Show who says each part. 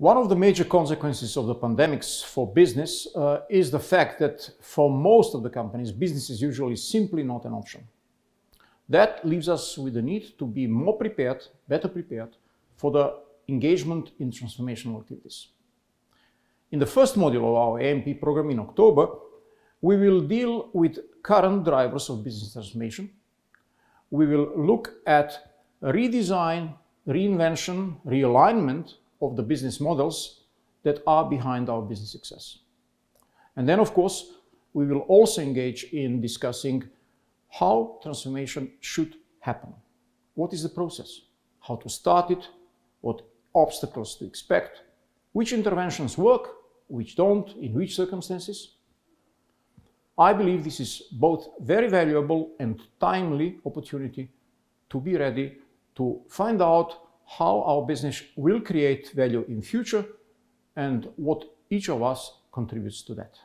Speaker 1: One of the
Speaker 2: major consequences of the pandemics for business uh, is the fact that for most of the companies, business is usually simply not an option. That leaves us with the need to be more prepared, better prepared for the engagement in transformational activities. In the first module of our AMP program in October, we will deal with current drivers of business transformation. We will look at redesign, reinvention, realignment of the business models that are behind our business success. And then, of course, we will also engage in discussing how transformation should happen. What is the process? How to start it? What obstacles to expect? Which interventions work? Which don't? In which circumstances? I believe this is both very valuable and timely opportunity to be ready to find out how our business will create value in future and what each of us contributes to that.